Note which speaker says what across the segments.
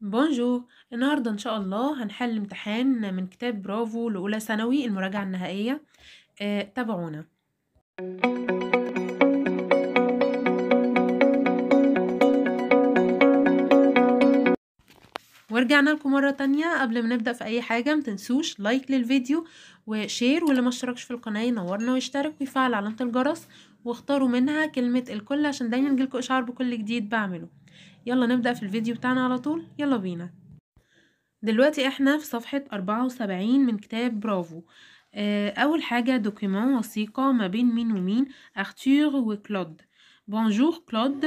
Speaker 1: بونجور النهاردة إن شاء الله هنحل امتحان من كتاب برافو لأولى ثانوي المراجعة النهائية آه، تابعونا ورجعنا لكم مرة تانية قبل ما نبدأ في أي حاجة متنسوش لايك للفيديو وشير واللي ما اشتركش في القناة ينورنا ويشترك ويفعل علامة الجرس واختاروا منها كلمة الكل عشان دايما يجيلكوا إشعار بكل جديد بعمله يلا نبدأ في الفيديو بتاعنا على طول يلا بينا دلوقتي احنا في صفحة 74 من كتاب برافو اه أول حاجة دوكيمون وثيقة ما بين مين ومين أرتور وكلود بونجور كلود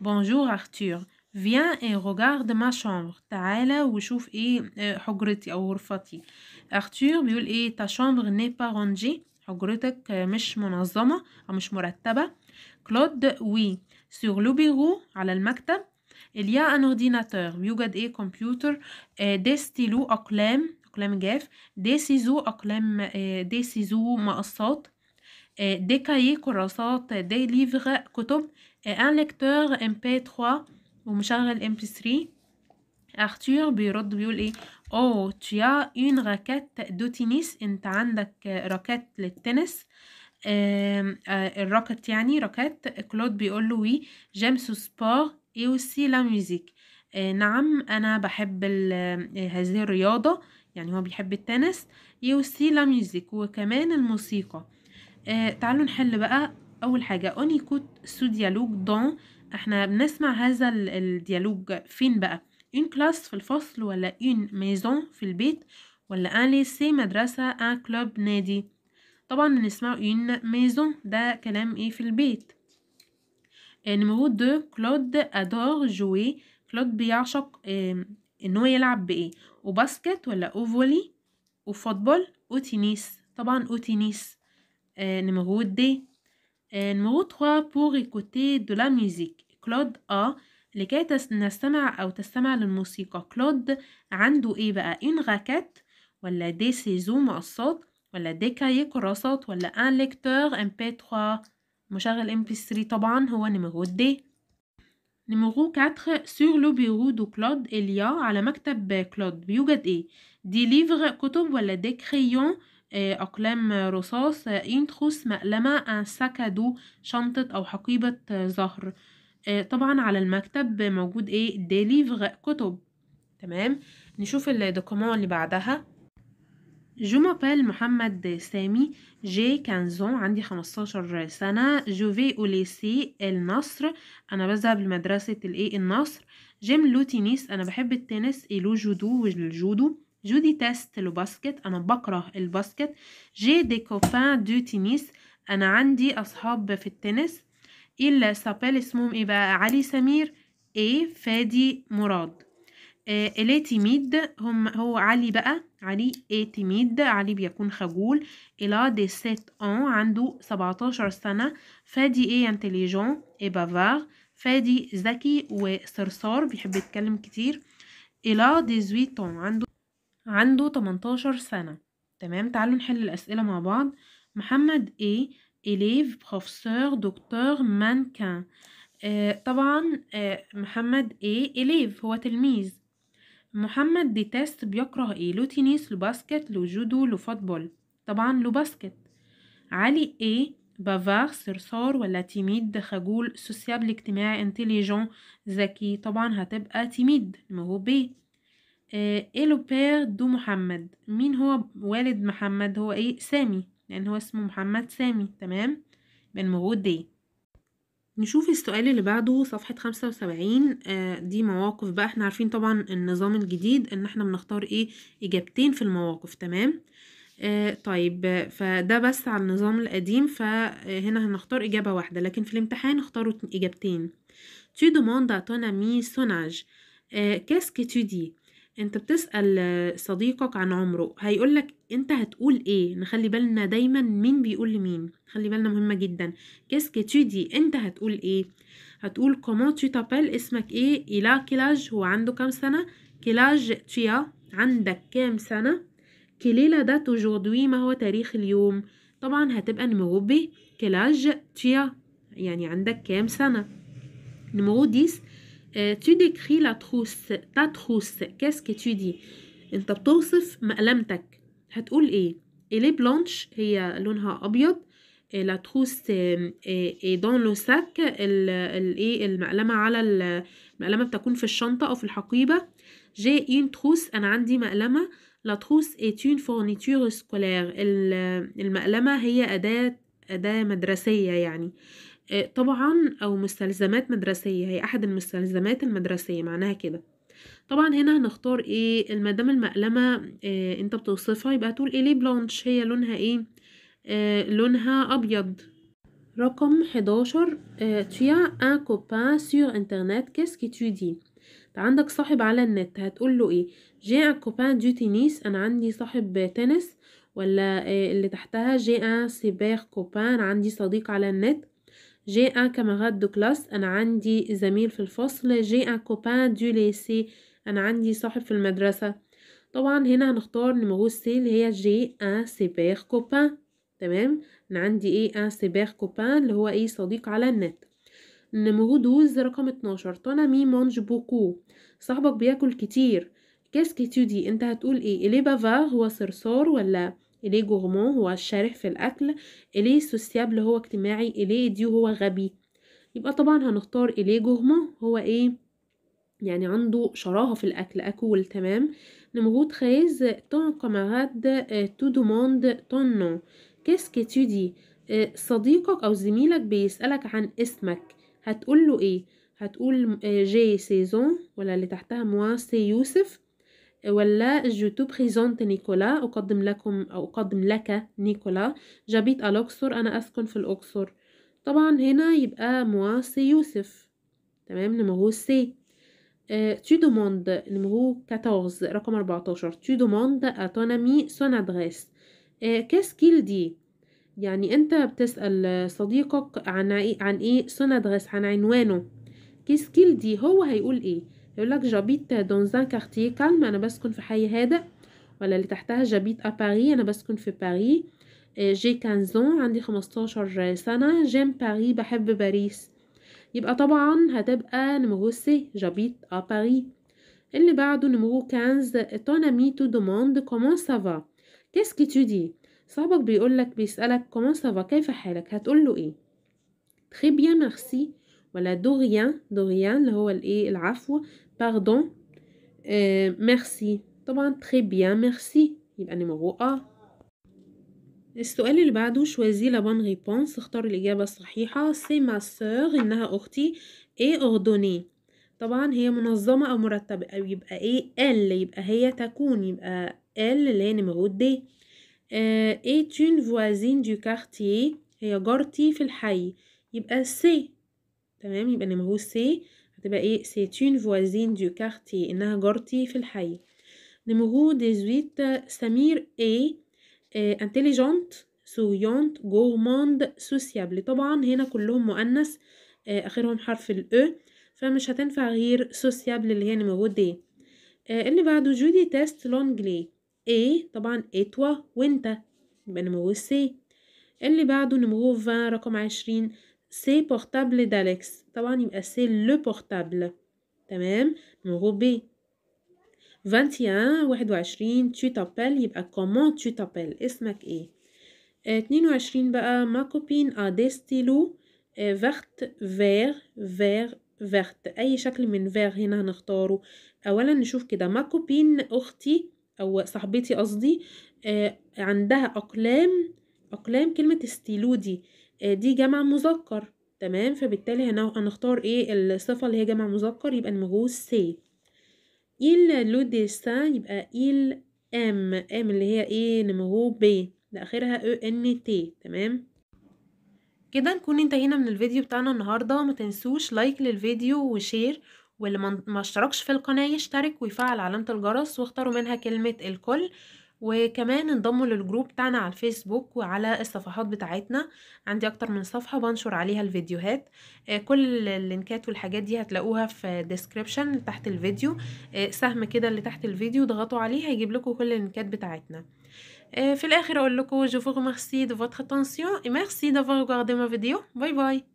Speaker 1: بونجور أرتور Viens et regarde ma chambre. تعالى وشوف ايه آه، حجرتي او غرفتي. ارتور بيقول ايه ta chambre n'est pas rangée. حجرتك آه، مش منظمة او مش مرتبة. كلود oui. Sur le bureau على المكتب. Il y a un ordinateur, يوجد a computer, des stylos أقلام أقلام جاف, des ciseaux أقلام des ciseaux مقصات, des cahiers كراسات, des livres كتب, un lecteur MP3 ومشغل MP3 Arthur بيرد بيقول ايه oh tu as une raquette de tennis انت عندك راكت للتنس الراكت يعني راكت كلود بيقول له وي جيم سو سبور et aussi la musique نعم انا بحب آه، هذه الرياضة يعني هو بيحب التنس et aussi la musique وكمان الموسيقى آه، تعالوا نحل بقى اول حاجة on écoute ce dialogue dans احنا بنسمع هذا الديالوج فين بقى une classe في الفصل ولا une maison في البيت ولا ان ليسي مدرسة ان كلوب نادي طبعا بنسمع une maison ده كلام ايه في البيت نمرو دو كلود ادور جوي كلود بيعشق ان هو يلعب بايه وباسكت ولا اوفولي وفوتبول وتنس طبعا وتنس نمرو دي نمرو 3 بور ايكوتي دو لا ميوزيك كلود ا لكي نستمع او تستمع للموسيقى كلود عنده ايه بقى ان غاكات ولا دي سيزو مقصات ولا دي كايي كراسات ولا ان ليكتور ام بي 3 مشغل ام بي 3 طبعا هو نيميرو دي نيميرو 4 سور لو بيرو دو كلود اليا على مكتب كلود بيوجد ايه دي ليفر كتب ولا دي كريون آه، أقلام رصاص انتروس آه، مقلمة أن آه، ساكادو شنطة أو حقيبة زهر طبعا على المكتب موجود إيه دي ليفر كتب تمام نشوف الدوكومون اللي بعدها جو مابيل محمد سامي جي كانزون عندي 15 سنة جو في au النصر أنا بذهب لمدرسة الإيه النصر جيم لو تينيس أنا بحب التنس إلو جودو والجودو جودي تاست لو باسكت أنا بكره الباسكت جي دي كوفان دو تينيس أنا عندي أصحاب في التنس إلا سابيل اسمهم إيه بقى علي سمير إيه فادي مراد إلي تيميد هم هو علي بقى علي تميد علي بيكون خجول إلا دي سيت أون عنده سبعتاشر سنة فادي ايه انتليجون ايه بافار فادي ذكي وصرصار بيحب يتكلم كتير إلا دي اون عنده عنده 18 سنة تمام تعالوا نحل الأسئلة مع بعض محمد ايه إليف بروفسور دكتور مانكان آه طبعا آه محمد ايه إليف هو تلميذ محمد ديتست بيكره ايه لو تنس لو باسكت لو جودو لو فوتبول طبعا لو باسكت علي ايه بافار سرسور ولا تيميد خجول سوسيابل اجتماعي انتليجون ذكي طبعا هتبقى تيميد هو بي آه، ايه لو بير دو محمد مين هو والد محمد هو ايه سامي لان يعني هو اسمه محمد سامي تمام يبقى دي نشوف السؤال اللي بعده صفحة خمسة وسبعين آه، دي مواقف بقى احنا عارفين طبعا النظام الجديد ان احنا بنختار ايه اجابتين في المواقف تمام آه، طيب فده بس على النظام القديم فهنا هنختار إجابة واحدة لكن في الامتحان اختاروا إجابتين tu demandes à ton ami son âge آه، qu'est-ce que tu dis انت بتسأل صديقك عن عمره هيقولك انت هتقول ايه نخلي بالنا دايما مين بيقول لمين خلي بالنا مهمة جدا كيس كتودي انت هتقول ايه هتقول كومون تو تابل اسمك ايه الى كيلاج هو عنده كام سنة كيلاج تيا عندك كام سنة كليلة ده تجودوي ما هو تاريخ اليوم طبعا هتبقى نموبي كيلاج تيا يعني عندك كام سنة نمو ديس آه tu décris la trousse ta trousse qu'est-ce que tu dis انت بتوصف مقلمتك هتقول ايه الي بلانش هي لونها ابيض لا تروس دون لو ساك الايه المقلمه على المقلمه بتكون في الشنطه او في الحقيبه جي اون تروس انا عندي مقلمه لا تروس ايت اون فورنيتور سكولير المقلمه هي اداه اداه مدرسيه يعني آه، طبعا أو مستلزمات مدرسية هي أحد المستلزمات المدرسية معناها كده طبعا هنا هنختار ايه المدام المقلمة إيه انت بتوصفها يبقى تقول إيه ليه بلانش هي لونها ايه إيه لونها أبيض رقم 11 تيا ان as سور انترنت كيس كي تو دي عندك صاحب على النت هتقول له ايه جي ان كوبان دو تنس انا عندي صاحب تنس ولا إيه اللي تحتها جي ان سيبر كوبان عندي صديق على النت J'ai un camarade de classe أنا عندي زميل في الفصل j'ai un copain du lycée أنا عندي صاحب في المدرسة طبعا هنا هنختار نموذج سي اللي هي جي ان super كوبان تمام أنا عندي إيه ان super كوبان اللي هو إيه صديق على النت نموغو دوز رقم 12 تونا مي مونج بوكو صاحبك بياكل كتير qu'est-ce que انت هتقول ايه الي بافار هو صرصار ولا إليه جورمون هو الشارح في الأكل إليه سوسيابل هو اجتماعي إليه ديو هو غبي يبقى طبعا هنختار إليه جورمون هو إيه يعني عنده شراهة في الأكل أكول تمام نموت خايز تون camarade تو دوموند تون نو qu'est-ce euh, صديقك أو زميلك بيسألك عن اسمك هتقول له إيه هتقول جي euh, سيزون ولا اللي تحتها موا سي يوسف ولا جو تو بريزونت نيكولا أقدم لكم أو أقدم لك نيكولا جابيت الأقصر أنا أسكن في الأقصر طبعا هنا يبقى موا سي يوسف تمام نمو سي تي دوموند numéro 14 رقم 14 تي دوموند اتون امي سون son adresse euh, quest دي يعني انت بتسأل صديقك عن عن ايه سون ادريس عن عنوانه كيس كيل دي هو هيقول ايه يقولك جابيت دون زان كارتيه كالم أنا بسكن في حي هادئ ولا اللي تحتها جابيت ا باري أنا بسكن في باري جي كانزون عندي 15 سنة جيم باري بحب باريس يبقى طبعا هتبقى نمرو سي جابيت ا باري اللي بعده نمرو 15 تون امي تو دوموند كومون سافا كيسكي تو دي صاحبك بيقولك بيسألك كومون سافا كيف حالك هتقول له ايه تري بيان ميرسي ولا دوريان دوريان اللي هو الايه العفو باردون ميرسي طبعا تري بيان ميرسي يبقى نيميرو ا السؤال اللي بعده شوازي لا بون ريبونس اختار الاجابه الصحيحه سي ما سور انها اختي اي اوردوني طبعا هي منظمه او مرتبه او يبقى ايه ال يبقى هي تكون يبقى ال اللي هي نيميرو دي اي تون فوازين دو كارتي هي جارتي في الحي يبقى سي تمام يبقى نمرو سي هتبقى ايه سي تون فوازين دو كارتي انها جارتي في الحي نمرو ديزويت سمير اي انتليجنت سويونت جورماند سوسيابل طبعا هنا كلهم مؤنث آه، اخرهم حرف ال الاو e، فمش هتنفع غير سوسيابل اللي هي نمرو دي آه، اللي بعده جودي تيست لونجلي اي طبعا اتوا وانت يبقى نمرو سي اللي بعده نمرو 20 رقم عشرين سي بورتابل دالكس طبعا يبقى سي لو بورتابل تمام نمرو بي 21 21 tu t'appelles يبقى comment tu t'appelles اسمك ايه 22 آه، بقى ما كوبين ا دي ستيلو فيرت فير فير فيرت اي شكل من فير هنا هنختاره اولا نشوف كده ما كوبين اختي او صاحبتي قصدي آه، عندها اقلام اقلام كلمه ستيلو دي آه، دي جمع مذكر تمام فبالتالي هنا هنختار ايه الصفة اللي هي جمع مذكر يبقى نموجوز سي il لو dessin يبقى il ام ام اللي هي ايه نمو بي لاخرها او ان تي تمام كده نكون انتهينا من الفيديو بتاعنا النهارده ما تنسوش لايك للفيديو وشير واللي ما اشتركش في القناه يشترك ويفعل علامه الجرس واختاروا منها كلمه الكل وكمان انضموا للجروب بتاعنا على الفيسبوك وعلى الصفحات بتاعتنا عندي اكتر من صفحة بنشر عليها الفيديوهات آه، كل اللينكات والحاجات دي هتلاقوها في ديسكريبشن تحت الفيديو آه، سهم كده اللي تحت الفيديو اضغطوا عليه هيجيب لكم كل اللينكات بتاعتنا آه، في الاخر اقول لكم جو فور ميرسي دو فوتر اتونسيون ميرسي دافوار ما فيديو باي باي